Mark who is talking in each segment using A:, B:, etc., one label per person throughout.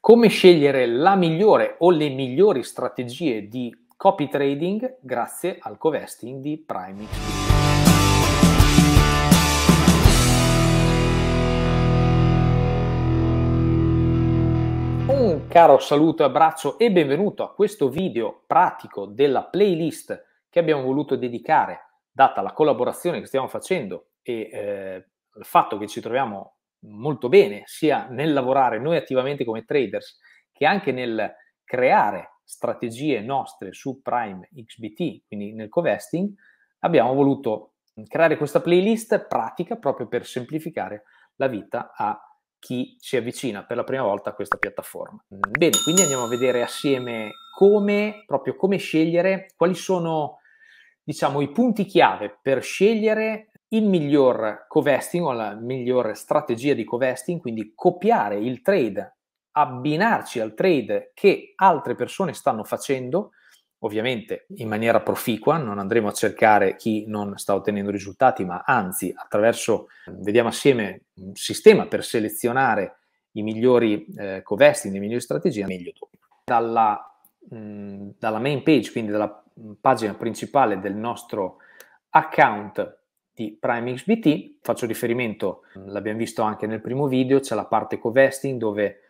A: Come scegliere la migliore o le migliori strategie di copy trading grazie al covesting di Prime Un caro saluto e abbraccio e benvenuto a questo video pratico della playlist che abbiamo voluto dedicare, data la collaborazione che stiamo facendo e eh, il fatto che ci troviamo molto bene, sia nel lavorare noi attivamente come traders, che anche nel creare strategie nostre su Prime XBT, quindi nel covesting, abbiamo voluto creare questa playlist pratica proprio per semplificare la vita a chi si avvicina per la prima volta a questa piattaforma. Bene, quindi andiamo a vedere assieme come, proprio come scegliere, quali sono, diciamo, i punti chiave per scegliere il miglior covesting o la migliore strategia di covesting, quindi copiare il trade, abbinarci al trade che altre persone stanno facendo, ovviamente in maniera proficua, non andremo a cercare chi non sta ottenendo risultati, ma anzi attraverso, vediamo assieme un sistema per selezionare i migliori eh, co le migliori strategie, meglio dopo. Dalla, mh, mm, dalla main page, quindi dalla mm, pagina principale del nostro account, di Prime XBT. Faccio riferimento, l'abbiamo visto anche nel primo video, c'è la parte co-vesting dove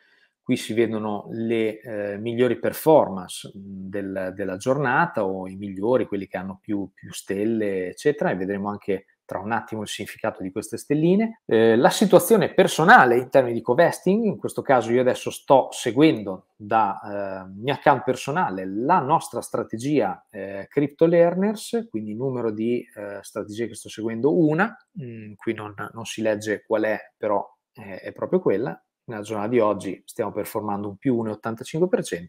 A: qui si vedono le eh, migliori performance mm, del, della giornata o i migliori, quelli che hanno più, più stelle, eccetera, e vedremo anche tra un attimo il significato di queste stelline, eh, la situazione personale in termini di covesting, in questo caso io adesso sto seguendo da eh, mia account personale la nostra strategia eh, Crypto Learners, quindi numero di eh, strategie che sto seguendo una, mm, qui non, non, si legge qual è, però eh, è proprio quella. Nella giornata di oggi stiamo performando un più 1,85%,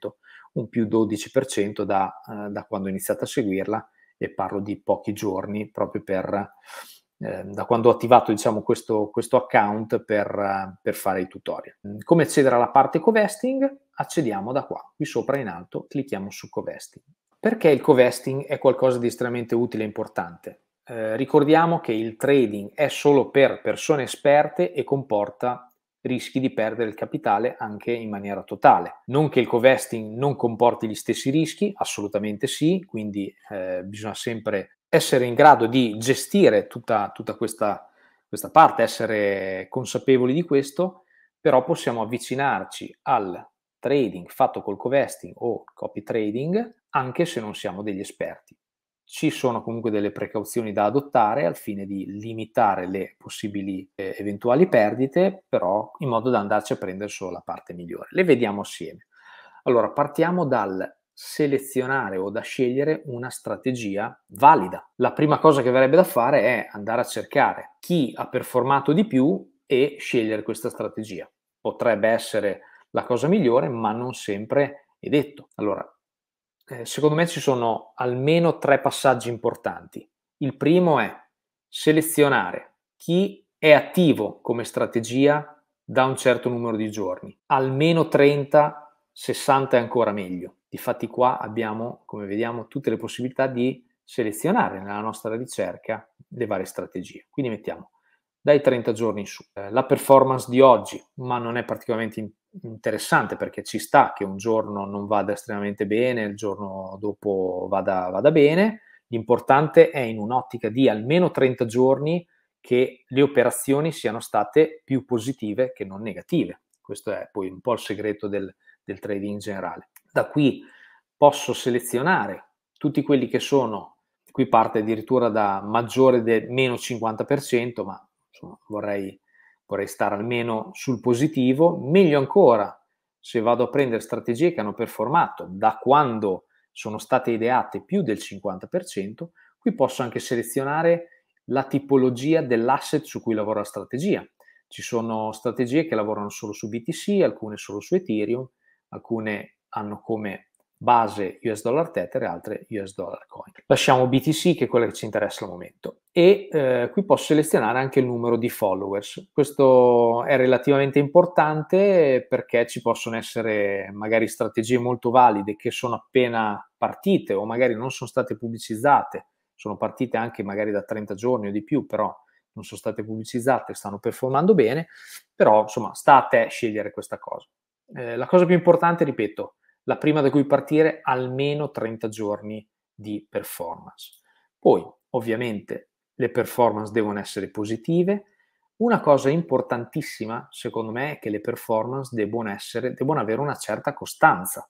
A: un più 12% da, eh, da quando ho iniziato a seguirla e parlo di pochi giorni proprio per, eh, da quando ho attivato diciamo, questo, questo, account per, per, fare i tutorial. Come accedere alla parte covesting? Accediamo da qua, qui sopra in alto, clicchiamo su covesting. Perché il covesting è qualcosa di estremamente utile e importante? Eh, ricordiamo che il trading è solo per persone esperte e comporta rischi di perdere il capitale anche in maniera totale. Non che il covesting non comporti gli stessi rischi, assolutamente sì, quindi eh, bisogna sempre essere in grado di gestire tutta, tutta questa, questa parte, essere consapevoli di questo, però possiamo avvicinarci al trading fatto col covesting o copy trading anche se non siamo degli esperti ci sono comunque delle precauzioni da adottare al fine di limitare le possibili eh, eventuali perdite, però in modo da andarci a prendere solo la parte migliore. Le vediamo assieme. Allora, partiamo dal selezionare o da scegliere una strategia valida. La prima cosa che verrebbe da fare è andare a cercare chi ha performato di più e scegliere questa strategia. Potrebbe essere la cosa migliore, ma non sempre è detto. Allora, eh, secondo me ci sono almeno tre passaggi importanti. Il primo è selezionare chi è attivo come strategia da un certo numero di giorni, almeno 30, 60 è ancora meglio. Difatti qua abbiamo, come vediamo, tutte le possibilità di selezionare nella nostra ricerca le varie strategie. Quindi mettiamo dai 30 giorni in su. Eh, la performance di oggi, ma non è particolarmente interessante perché ci sta che un giorno non vada estremamente bene, il giorno dopo vada, vada bene. L'importante è in un'ottica di almeno 30 giorni che le operazioni siano state più positive che non negative. Questo è poi un po' il segreto del, del trading in generale. Da qui posso selezionare tutti quelli che sono, qui parte addirittura da maggiore del meno 50%, ma insomma, vorrei, vorrei stare almeno sul positivo, meglio ancora se vado a prendere strategie che hanno performato da quando sono state ideate più del 50%, qui posso anche selezionare la tipologia dell'asset su cui lavora la strategia. Ci sono strategie che lavorano solo su BTC, alcune solo su Ethereum, alcune hanno come base US dollar tether e altre US dollar coin. Lasciamo BTC che è quella che ci interessa al momento e eh, qui posso selezionare anche il numero di followers. Questo è relativamente importante perché ci possono essere magari strategie molto valide che sono appena partite o magari non sono state pubblicizzate, sono partite anche magari da 30 giorni o di più, però non sono state pubblicizzate, stanno performando bene, però insomma sta a te scegliere questa cosa. Eh, la cosa più importante, ripeto, la prima da cui partire almeno 30 giorni di performance. Poi, ovviamente, le performance devono essere positive. Una cosa importantissima, secondo me, è che le performance devono, essere, devono avere una certa costanza.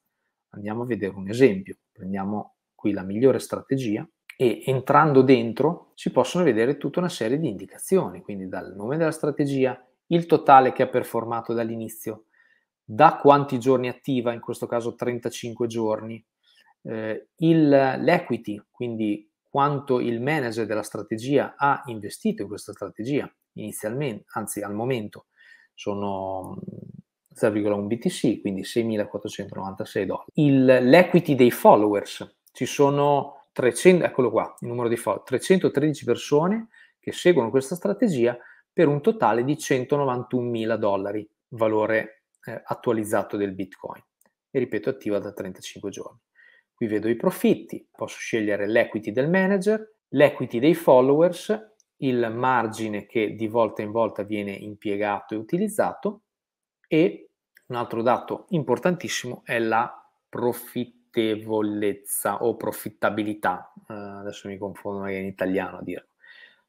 A: Andiamo a vedere un esempio. Prendiamo qui la migliore strategia e entrando dentro si possono vedere tutta una serie di indicazioni, quindi dal nome della strategia, il totale che ha performato dall'inizio, da quanti giorni attiva, in questo caso 35 giorni, eh, il, l'equity, quindi quanto il manager della strategia ha investito in questa strategia inizialmente, anzi al momento sono 0,1 mm, BTC, quindi 6.496 dollari. Il, l'equity dei followers, ci sono 300, eccolo qua, il numero di follower, 313 persone che seguono questa strategia per un totale di 191.000 dollari, valore eh, attualizzato del Bitcoin e ripeto attiva da 35 giorni. Qui vedo i profitti, posso scegliere l'equity del manager, l'equity dei followers, il margine che di volta in volta viene impiegato e utilizzato e un altro dato importantissimo è la profittevolezza o profittabilità, eh, adesso mi confondo magari in italiano a dirlo,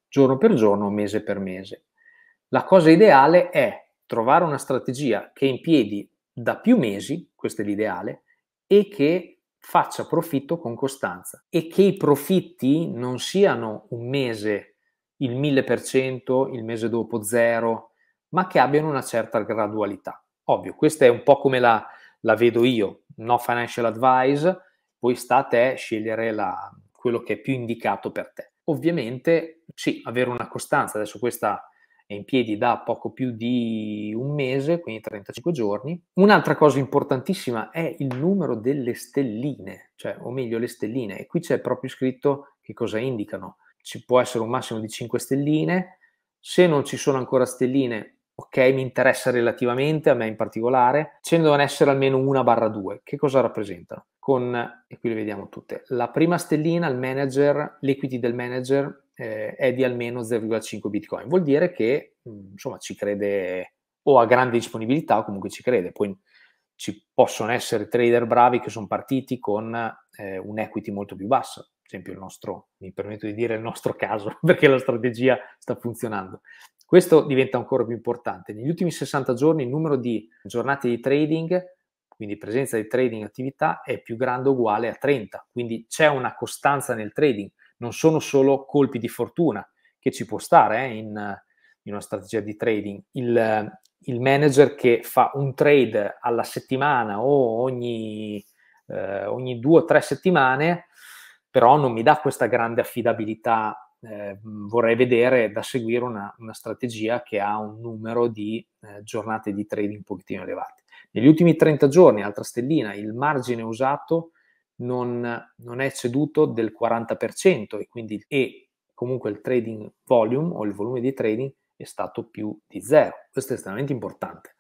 A: giorno per giorno, mese per mese. La cosa ideale è trovare una strategia che è in piedi da più mesi, questo è l'ideale, e che faccia profitto con costanza e che i profitti non siano un mese il 1000%, il mese dopo zero, ma che abbiano una certa gradualità. Ovvio, questa è un po' come la, la vedo io, no financial advice, poi sta a te scegliere la, quello che è più indicato per te. Ovviamente sì, avere una costanza, adesso questa è in piedi da poco più di un mese, quindi 35 giorni. Un'altra cosa importantissima è il numero delle stelline, cioè, o meglio, le stelline, e qui c'è proprio scritto che cosa indicano. Ci può essere un massimo di 5 stelline, se non ci sono ancora stelline, ok, mi interessa relativamente, a me in particolare, ce ne devono essere almeno una barra due. Che cosa rappresentano? Con, e qui le vediamo tutte, la prima stellina, il manager, l'equity del manager, eh, è di almeno 0,5 bitcoin. Vuol dire che mm, insomma ci crede o ha grande disponibilità o comunque ci crede. Poi ci possono essere trader bravi che sono partiti con eh, un equity molto più basso. Ad esempio il nostro, mi permetto di dire il nostro caso, perché la strategia sta funzionando. Questo diventa ancora più importante. Negli ultimi 60 giorni il numero di giornate di trading quindi presenza di trading attività è più grande o uguale a 30, quindi c'è una costanza nel trading non sono solo colpi di fortuna, che ci può stare eh, in, in, una strategia di trading. Il, il, manager che fa un trade alla settimana o ogni, eh, ogni due o tre settimane, però non mi dà questa grande affidabilità. Eh, vorrei vedere da seguire una, una, strategia che ha un numero di eh, giornate di trading un pochettino elevati. Negli ultimi 30 giorni, altra stellina, il margine usato non, non è ceduto del 40% e quindi e comunque il trading volume o il volume di trading è stato più di zero. Questo è estremamente importante.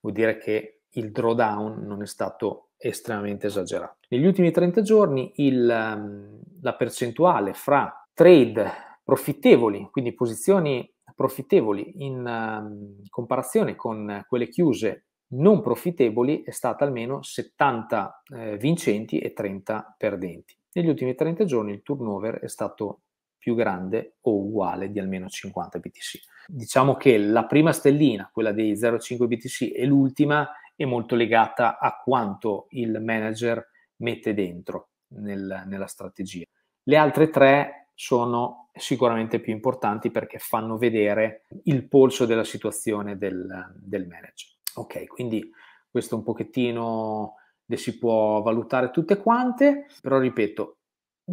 A: Vuol dire che il drawdown non è stato estremamente esagerato. Negli ultimi 30 giorni il, la percentuale fra trade profittevoli, quindi posizioni profittevoli in comparazione con quelle chiuse non profittevoli è stata almeno 70 eh, vincenti e 30 perdenti. Negli ultimi 30 giorni il turnover è stato più grande o uguale di almeno 50 BTC. Diciamo che la prima stellina, quella dei 0,5 BTC, e l'ultima è molto legata a quanto il manager mette dentro nel, nella strategia. Le altre tre sono sicuramente più importanti perché fanno vedere il polso della situazione del, del manager. Ok, quindi questo un pochettino le si può valutare tutte quante, però ripeto,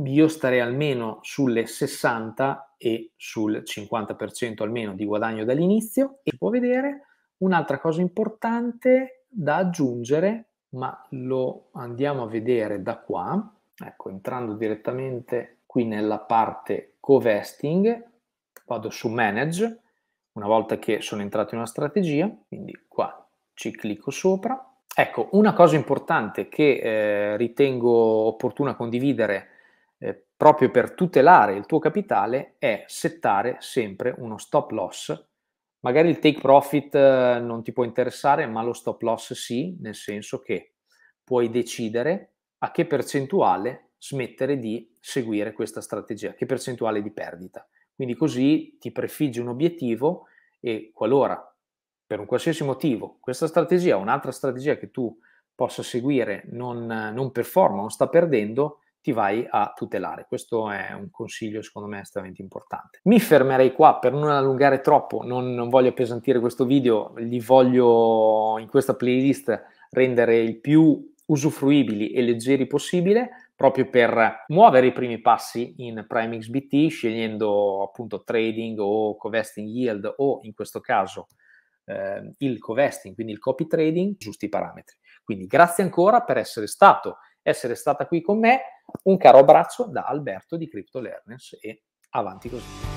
A: io starei almeno sulle 60 e sul 50% almeno di guadagno dall'inizio e si può vedere un'altra cosa importante da aggiungere, ma lo andiamo a vedere da qua, ecco, entrando direttamente qui nella parte co-vesting, vado su manage, una volta che sono entrato in una strategia, quindi qua ci clicco sopra. Ecco, una cosa importante che eh, ritengo opportuna condividere eh, proprio per tutelare il tuo capitale è settare sempre uno stop loss. Magari il take profit eh, non ti può interessare, ma lo stop loss sì, nel senso che puoi decidere a che percentuale smettere di seguire questa strategia, che percentuale di perdita. Quindi così ti prefiggi un obiettivo e qualora per un qualsiasi motivo questa strategia o un'altra strategia che tu possa seguire non, non performa, non sta perdendo, ti vai a tutelare. Questo è un consiglio secondo me estremamente importante. Mi fermerei qua per non allungare troppo, non, non voglio appesantire questo video, li voglio in questa playlist rendere il più usufruibili e leggeri possibile proprio per muovere i primi passi in Prime XBT scegliendo appunto trading o co-vesting yield o in questo caso eh, il covesting, quindi il copy trading, giusti parametri. Quindi grazie ancora per essere stato, essere stata qui con me. Un caro abbraccio da Alberto di Crypto Learners e avanti così.